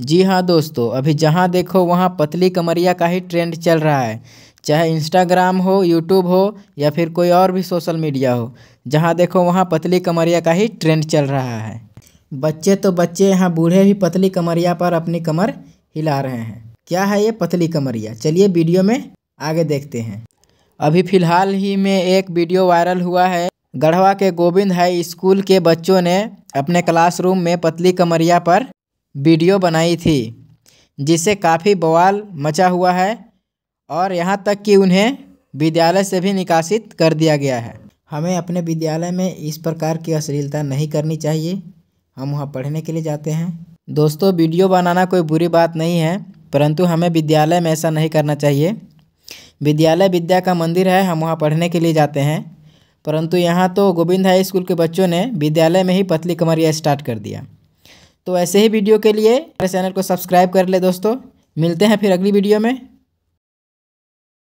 जी हाँ दोस्तों अभी जहाँ देखो वहाँ पतली कमरिया का ही ट्रेंड चल रहा है चाहे इंस्टाग्राम हो यूट्यूब हो या फिर कोई और भी सोशल मीडिया हो जहाँ देखो वहाँ पतली कमरिया का ही ट्रेंड चल रहा है बच्चे तो बच्चे यहाँ बूढ़े भी पतली कमरिया पर अपनी कमर हिला रहे हैं क्या है ये पतली कमरिया चलिए वीडियो में आगे देखते हैं अभी फ़िलहाल ही में एक वीडियो वायरल हुआ है गढ़वा के गोविंद हाई स्कूल के बच्चों ने अपने क्लासरूम में पतली कमरिया पर वीडियो बनाई थी जिससे काफ़ी बवाल मचा हुआ है और यहाँ तक कि उन्हें विद्यालय से भी निकासित कर दिया गया है हमें अपने विद्यालय में इस प्रकार की अश्लीलता नहीं करनी चाहिए हम वहाँ पढ़ने के लिए जाते हैं दोस्तों वीडियो बनाना कोई बुरी बात नहीं है परंतु हमें विद्यालय में ऐसा नहीं करना चाहिए विद्यालय विद्या का मंदिर है हम वहाँ पढ़ने के लिए जाते हैं परंतु यहाँ तो गोविंद हाई स्कूल के बच्चों ने विद्यालय में ही पतली कमरिया स्टार्ट कर दिया तो ऐसे ही वीडियो के लिए हमारे चैनल को सब्सक्राइब कर ले दोस्तों मिलते हैं फिर अगली वीडियो में